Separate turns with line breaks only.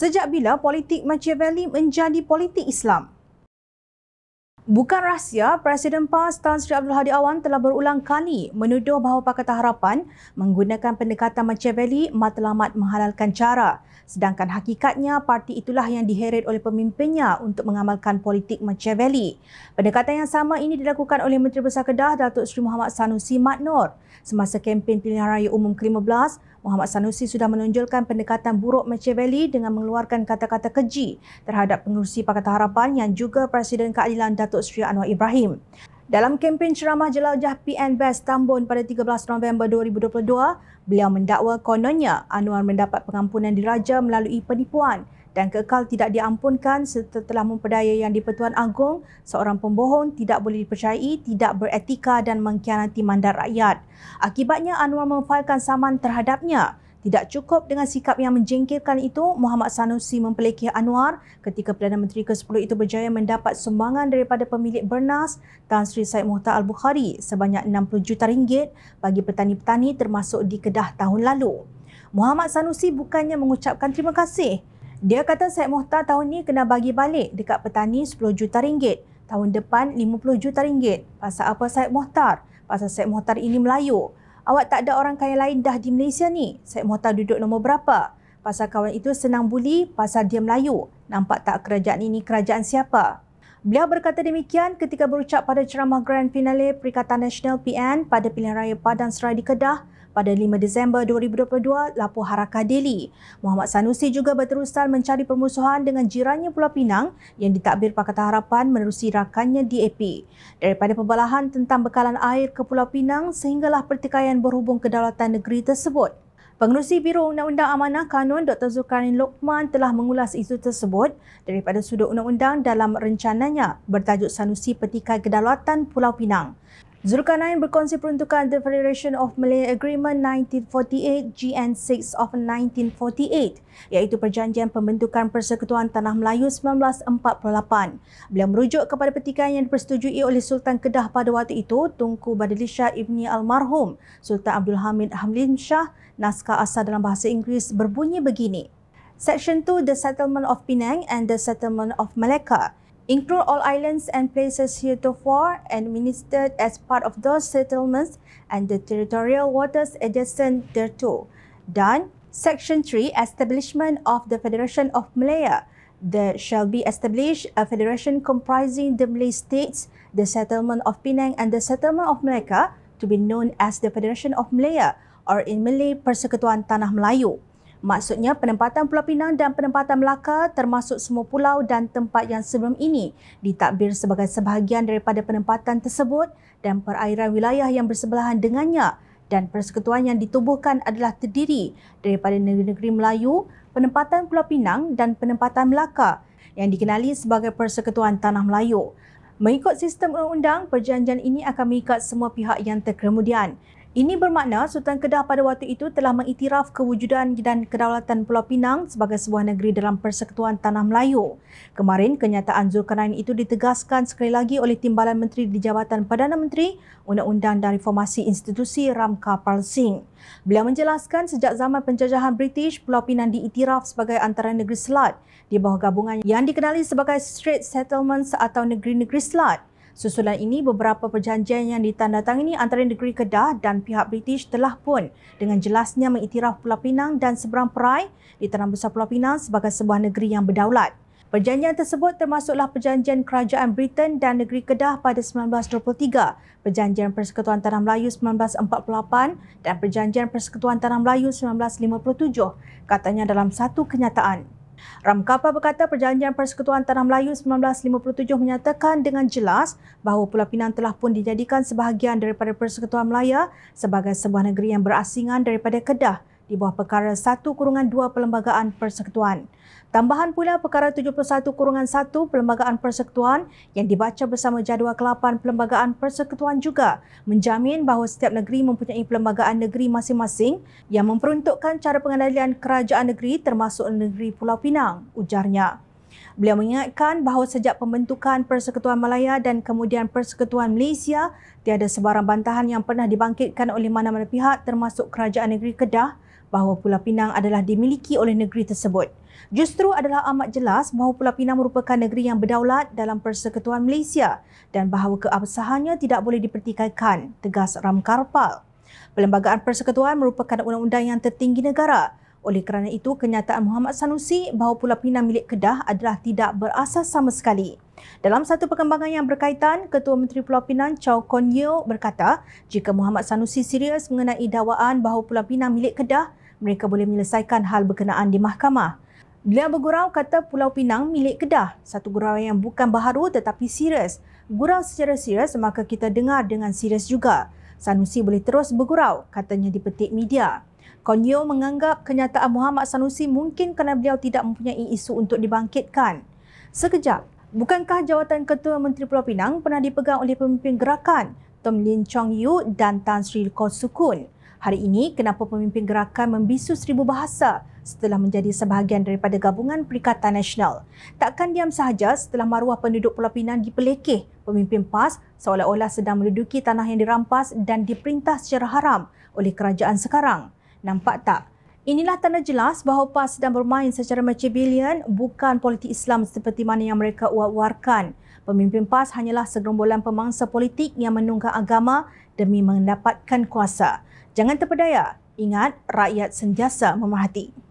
Sejak bila politik Machiavelli menjadi politik Islam? Bukan rahsia, Presiden PAS Tan Sri Abdul Hadi Awan telah berulang kali menuduh bahawa Pakatan Harapan menggunakan pendekatan Machiavelli matlamat menghalalkan cara. Sedangkan hakikatnya, parti itulah yang diheret oleh pemimpinnya untuk mengamalkan politik Machiavelli. Pendekatan yang sama ini dilakukan oleh Menteri Besar Kedah, Datuk Sri Muhammad Sanusi Matnor semasa kempen pilihan raya umum ke-15 Muhammad Sanusi sudah menonjolkan pendekatan buruk Machiavelli dengan mengeluarkan kata-kata keji terhadap pengurusi Pakatan Harapan yang juga Presiden Keadilan Datuk Seri Anwar Ibrahim. Dalam kempen ceramah jelajah PN Best Tambun pada 13 November 2022, beliau mendakwa kononnya Anwar mendapat pengampunan diraja melalui penipuan dan kekal tidak diampunkan setelah memperdaya yang di-Pertuan Agong, seorang pembohong tidak boleh dipercayai, tidak beretika dan mengkhianati mandat rakyat. Akibatnya Anwar memfailkan saman terhadapnya. Tidak cukup dengan sikap yang menjengkelkan itu, Muhammad Sanusi mempelekeh Anwar ketika Perdana Menteri ke-10 itu berjaya mendapat sumbangan daripada pemilik Bernas Tan Sri Said Mohtar Al-Bukhari sebanyak 60 juta ringgit bagi petani-petani termasuk di Kedah tahun lalu. Muhammad Sanusi bukannya mengucapkan terima kasih dia kata Syed Mohtar tahun ni kena bagi balik dekat petani 10 juta ringgit. Tahun depan 50 juta ringgit. Pasal apa Syed Mohtar? Pasal Syed Mohtar ini Melayu. Awak tak ada orang kaya lain dah di Malaysia ni. Syed Mohtar duduk nombor berapa? Pasal kawan itu senang buli pasal dia Melayu. Nampak tak kerajaan ini kerajaan siapa? Beliau berkata demikian ketika berucap pada ceramah Grand Finale Perikatan Nasional PN pada pilihan raya Padang Serai di Kedah pada 5 Disember 2022 Lapu Harakah Deli. Muhammad Sanusi juga berterusan mencari permusuhan dengan jirannya Pulau Pinang yang ditakbir Pakatan Harapan menerusi rakannya DAP. Daripada pembelahan tentang bekalan air ke Pulau Pinang sehinggalah pertikaian berhubung kedaulatan negeri tersebut. Pengerusi Biro Undang-Undang Amanah Kanun Dr. Zulkarnain Lokman telah mengulas isu tersebut daripada sudut undang-undang dalam rencananya bertajuk Sanusi petika Kedaulatan Pulau Pinang. Zulkarnain berkongsi peruntukan The Federation of Malay Agreement 1948 GN6 of 1948 iaitu perjanjian pembentukan Persekutuan Tanah Melayu 1948. Beliau merujuk kepada petikan yang dipersetujui oleh Sultan Kedah pada waktu itu Tunku Badilishah Ibni Almarhum Sultan Abdul Hamid Hamlin Shah naskah asal dalam bahasa Inggeris berbunyi begini. Section 2 The Settlement of Penang and The Settlement of Malacca include all islands and places heretofore administered as part of those settlements and the territorial waters adjacent thereto. Done. Section 3, Establishment of the Federation of Malaya. There shall be established a federation comprising the Malay states, the settlement of Penang and the settlement of Malacca to be known as the Federation of Malaya or in Malay Persekutuan Tanah Melayu. Maksudnya penempatan Pulau Pinang dan penempatan Melaka termasuk semua pulau dan tempat yang sebelum ini ditakbir sebagai sebahagian daripada penempatan tersebut dan perairan wilayah yang bersebelahan dengannya dan persekutuan yang ditubuhkan adalah terdiri daripada negeri-negeri Melayu, penempatan Pulau Pinang dan penempatan Melaka yang dikenali sebagai Persekutuan Tanah Melayu. Mengikut sistem undang-undang, perjanjian ini akan mengikat semua pihak yang terkemudian. Ini bermakna Sultan Kedah pada waktu itu telah mengiktiraf kewujudan dan kedaulatan Pulau Pinang sebagai sebuah negeri dalam Persekutuan Tanah Melayu. Kemarin, kenyataan Zulkarnain itu ditegaskan sekali lagi oleh Timbalan Menteri di Jabatan Perdana Menteri, Undang-Undang dan Reformasi Institusi Ramka Singh. Beliau menjelaskan sejak zaman penjajahan British, Pulau Pinang diiktiraf sebagai antara negeri selat di bawah gabungan yang dikenali sebagai Straight Settlements atau Negeri-Negeri Selat. Susulan ini beberapa perjanjian yang ditandatangani antara negeri Kedah dan pihak British telah pun dengan jelasnya mengiktiraf Pulau Pinang dan seberang Perai di Tanah Besar Pulau Pinang sebagai sebuah negeri yang berdaulat. Perjanjian tersebut termasuklah perjanjian Kerajaan Britain dan Negeri Kedah pada 1923, perjanjian Persekutuan Tanah Melayu 1948 dan perjanjian Persekutuan Tanah Melayu 1957 katanya dalam satu kenyataan. Ramkapa berkata Perjanjian Persekutuan Tanah Melayu 1957 menyatakan dengan jelas bahawa Pulau Pinang telah pun dijadikan sebahagian daripada Persekutuan Melayu sebagai sebuah negeri yang berasingan daripada Kedah di bawah perkara 1-2 Perlembagaan Persekutuan. Tambahan pula perkara 71-1 Perlembagaan Persekutuan yang dibaca bersama jadual ke-8 Perlembagaan Persekutuan juga menjamin bahawa setiap negeri mempunyai perlembagaan negeri masing-masing yang memperuntukkan cara pengendalian kerajaan negeri termasuk negeri Pulau Pinang, ujarnya. Beliau mengingatkan bahawa sejak pembentukan Persekutuan Malaya dan kemudian Persekutuan Malaysia, tiada sebarang bantahan yang pernah dibangkitkan oleh mana-mana pihak termasuk Kerajaan Negeri Kedah bahawa Pulau Pinang adalah dimiliki oleh negeri tersebut. Justru adalah amat jelas bahawa Pulau Pinang merupakan negeri yang berdaulat dalam Persekutuan Malaysia dan bahawa keabsahannya tidak boleh dipertikaikan, tegas Ram Karpal. Perlembagaan Persekutuan merupakan undang-undang yang tertinggi negara. Oleh kerana itu, kenyataan Muhammad Sanusi bahawa Pulau Pinang milik Kedah adalah tidak berasas sama sekali. Dalam satu perkembangan yang berkaitan, Ketua Menteri Pulau Pinang Chow Kon Yeo berkata, jika Muhammad Sanusi serius mengenai dakwaan bahawa Pulau Pinang milik Kedah, mereka boleh menyelesaikan hal berkenaan di mahkamah. Beliau bergurau kata Pulau Pinang milik Kedah, satu gurau yang bukan baharu tetapi serius. Gurau secara serius maka kita dengar dengan serius juga. Sanusi boleh terus bergurau, katanya di petik media. Konyo menganggap kenyataan Muhammad Sanusi mungkin kerana beliau tidak mempunyai isu untuk dibangkitkan. Sekejap, bukankah jawatan Ketua Menteri Pulau Pinang pernah dipegang oleh pemimpin gerakan Tom Lin Chong Yu dan Tan Sri Kosukun? Sukun? Hari ini, kenapa pemimpin gerakan membisu seribu bahasa setelah menjadi sebahagian daripada gabungan Perikatan Nasional? Takkan diam sahaja setelah maruah penduduk Pulau Pinang dipelekeh pemimpin PAS seolah-olah sedang menduduki tanah yang dirampas dan diperintah secara haram oleh kerajaan sekarang. Nampak tak? Inilah tanda jelas bahawa PAS sedang bermain secara macibilian bukan politik Islam seperti mana yang mereka uat-uarkan. Pemimpin PAS hanyalah segerombolan pemangsa politik yang menunggang agama demi mendapatkan kuasa. Jangan terpedaya. Ingat, rakyat sentiasa memerhati.